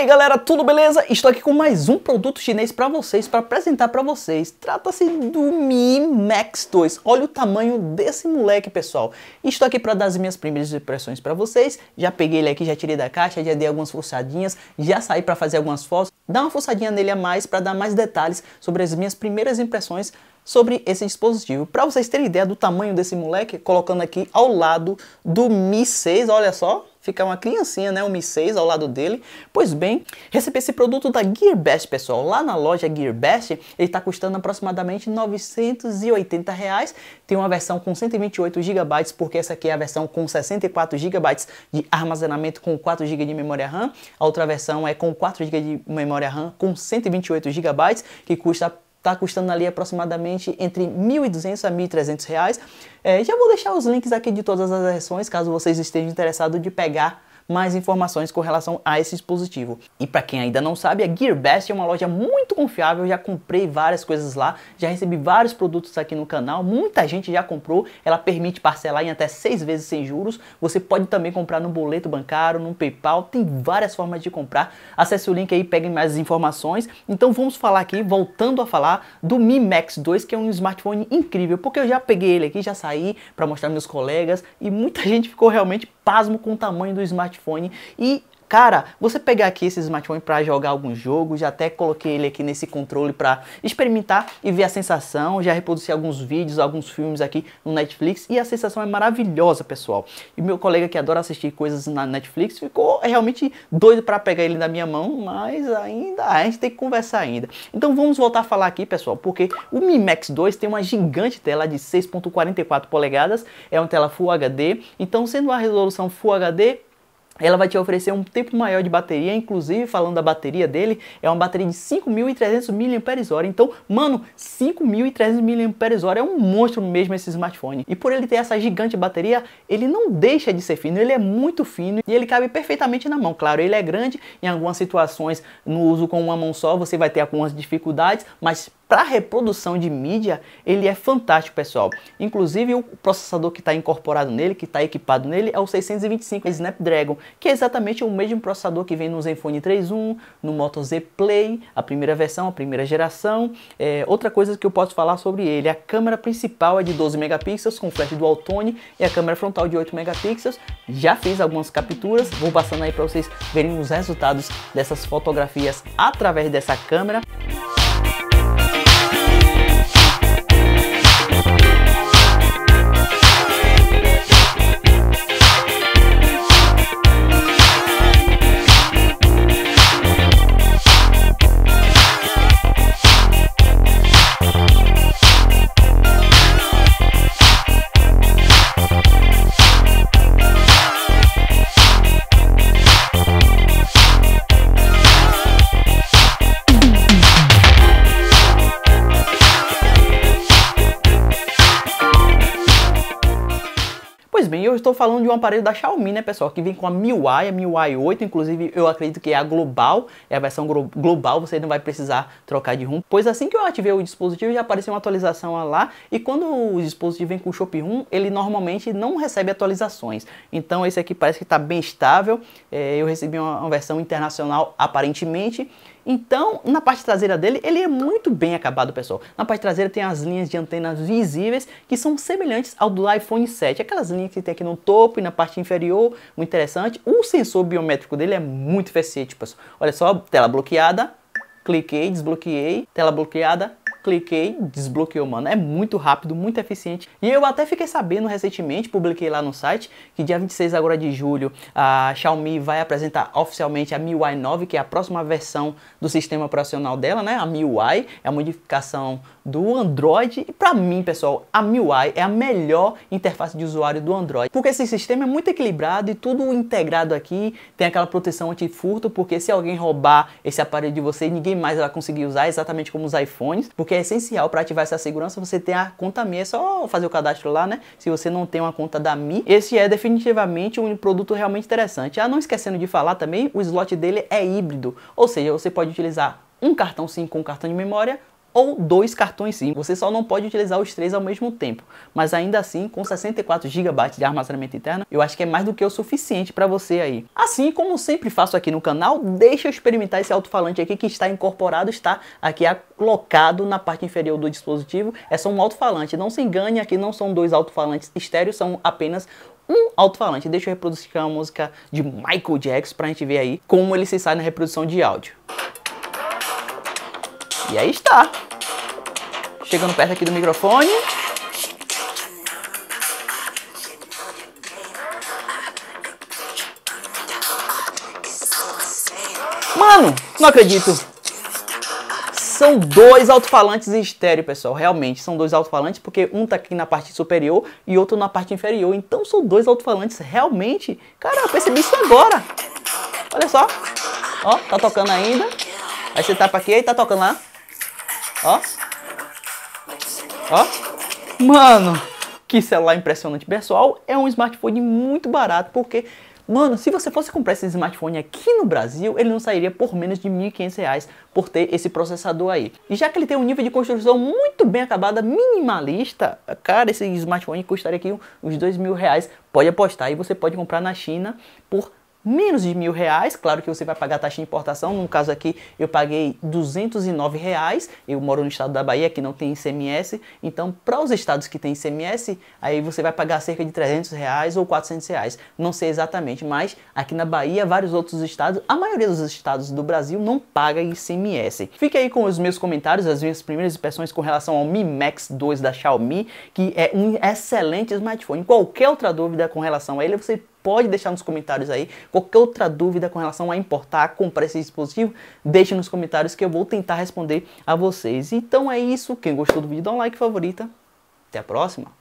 aí galera, tudo beleza? Estou aqui com mais um produto chinês para vocês, para apresentar para vocês. Trata-se do Mi Max 2. Olha o tamanho desse moleque, pessoal. Estou aqui para dar as minhas primeiras impressões para vocês. Já peguei ele aqui, já tirei da caixa, já dei algumas forçadinhas, já saí para fazer algumas fotos. Dá uma forçadinha nele a mais para dar mais detalhes sobre as minhas primeiras impressões sobre esse dispositivo. Para vocês terem ideia do tamanho desse moleque, colocando aqui ao lado do Mi 6, olha só, ficar uma criancinha, né, um Mi 6 ao lado dele. Pois bem, recebi esse produto da GearBest, pessoal. Lá na loja GearBest, ele está custando aproximadamente 980 reais. Tem uma versão com 128 GB, porque essa aqui é a versão com 64 GB de armazenamento com 4 GB de memória RAM. A outra versão é com 4 GB de memória RAM com 128 GB, que custa está custando ali aproximadamente entre 1.200 a 1.300 reais. É, já vou deixar os links aqui de todas as versões, caso vocês estejam interessados de pegar mais informações com relação a esse dispositivo. E para quem ainda não sabe, a GearBest é uma loja muito confiável, eu já comprei várias coisas lá, já recebi vários produtos aqui no canal, muita gente já comprou, ela permite parcelar em até seis vezes sem juros, você pode também comprar no boleto bancário, no PayPal, tem várias formas de comprar. Acesse o link aí, peguem mais informações. Então vamos falar aqui, voltando a falar do Mi Max 2, que é um smartphone incrível, porque eu já peguei ele aqui, já saí para mostrar meus colegas e muita gente ficou realmente pasmo com o tamanho do smartphone smartphone e Cara, você pegar aqui esse smartphone para jogar alguns jogos, já até coloquei ele aqui nesse controle para experimentar e ver a sensação, já reproduzi alguns vídeos, alguns filmes aqui no Netflix e a sensação é maravilhosa, pessoal. E meu colega que adora assistir coisas na Netflix ficou realmente doido para pegar ele na minha mão, mas ainda a gente tem que conversar ainda. Então vamos voltar a falar aqui, pessoal, porque o Mi Max 2 tem uma gigante tela de 6.44 polegadas, é uma tela Full HD, então sendo a resolução Full HD, ela vai te oferecer um tempo maior de bateria, inclusive falando da bateria dele, é uma bateria de 5.300 mAh, então, mano, 5.300 mAh é um monstro mesmo esse smartphone. E por ele ter essa gigante bateria, ele não deixa de ser fino, ele é muito fino e ele cabe perfeitamente na mão. Claro, ele é grande, em algumas situações, no uso com uma mão só, você vai ter algumas dificuldades, mas para reprodução de mídia, ele é fantástico, pessoal. Inclusive, o processador que está incorporado nele, que está equipado nele, é o 625 Snapdragon, que é exatamente o mesmo processador que vem no Zenfone 3.1, no Moto Z Play, a primeira versão, a primeira geração. É, outra coisa que eu posso falar sobre ele, a câmera principal é de 12 megapixels, com flash dual tone, e a câmera frontal de 8 megapixels. Já fiz algumas capturas, vou passando aí para vocês verem os resultados dessas fotografias através dessa câmera. eu estou falando de um aparelho da Xiaomi, né, pessoal? Que vem com a MIUI, a MIUI 8. Inclusive, eu acredito que é a global, é a versão global. Você não vai precisar trocar de ROM. Pois assim que eu ativei o dispositivo, já apareceu uma atualização lá. E quando o dispositivo vem com o Shop ROM, ele normalmente não recebe atualizações. Então, esse aqui parece que está bem estável. É, eu recebi uma, uma versão internacional, aparentemente. Então, na parte traseira dele, ele é muito bem acabado, pessoal. Na parte traseira tem as linhas de antenas visíveis, que são semelhantes ao do iPhone 7. Aquelas linhas que tem aqui no topo e na parte inferior, muito interessante. O sensor biométrico dele é muito eficiente, pessoal. Olha só, tela bloqueada, cliquei, desbloqueei, tela bloqueada, cliquei, desbloqueou, mano. É muito rápido, muito eficiente. E eu até fiquei sabendo recentemente, publiquei lá no site, que dia 26 agora de julho, a Xiaomi vai apresentar oficialmente a MIUI 9, que é a próxima versão do sistema operacional dela, né? A MIUI é a modificação do Android. E para mim, pessoal, a MIUI é a melhor interface de usuário do Android, porque esse sistema é muito equilibrado e tudo integrado aqui, tem aquela proteção anti furto porque se alguém roubar esse aparelho de você, ninguém mais vai conseguir usar, exatamente como os iPhones, porque que é essencial para ativar essa segurança você tem a conta Mi. É só fazer o cadastro lá, né? Se você não tem uma conta da Mi, esse é definitivamente um produto realmente interessante. Ah, não esquecendo de falar também, o slot dele é híbrido, ou seja, você pode utilizar um cartão SIM com um cartão de memória ou dois cartões SIM. Você só não pode utilizar os três ao mesmo tempo, mas ainda assim, com 64 GB de armazenamento interno, eu acho que é mais do que o suficiente para você aí. Assim como sempre faço aqui no canal, deixa eu experimentar esse alto-falante aqui que está incorporado, está aqui colocado na parte inferior do dispositivo. É só um alto-falante, não se engane, aqui não são dois alto-falantes estéreo, são apenas um alto-falante. Deixa eu reproduzir uma música de Michael Jackson para a gente ver aí como ele se sai na reprodução de áudio. E aí está. Chegando perto aqui do microfone. Mano, não acredito. São dois alto-falantes estéreo, pessoal. Realmente, são dois alto-falantes, porque um tá aqui na parte superior e outro na parte inferior. Então são dois alto-falantes realmente. Cara, eu percebi isso agora. Olha só. Ó, tá tocando ainda. Aí você tapa aqui e tá tocando lá. Ó. Ó. Mano, que celular impressionante. Pessoal, é um smartphone muito barato porque Mano, se você fosse comprar esse smartphone aqui no Brasil, ele não sairia por menos de R$ 1.500 por ter esse processador aí. E já que ele tem um nível de construção muito bem acabada, minimalista, cara, esse smartphone custaria aqui uns R$ 2.000. Pode apostar e você pode comprar na China por menos de mil reais, claro que você vai pagar taxa de importação, no caso aqui eu paguei 209 reais, eu moro no estado da Bahia que não tem ICMS, então para os estados que tem ICMS, aí você vai pagar cerca de 300 reais ou 400 reais, não sei exatamente, mas aqui na Bahia, vários outros estados, a maioria dos estados do Brasil não paga ICMS. Fique aí com os meus comentários, as minhas primeiras impressões com relação ao Mi Max 2 da Xiaomi, que é um excelente smartphone, qualquer outra dúvida com relação a ele, você pode deixar nos comentários aí. Qualquer outra dúvida com relação a importar, comprar esse dispositivo, deixe nos comentários que eu vou tentar responder a vocês. Então é isso. Quem gostou do vídeo, dá um like favorita. Até a próxima.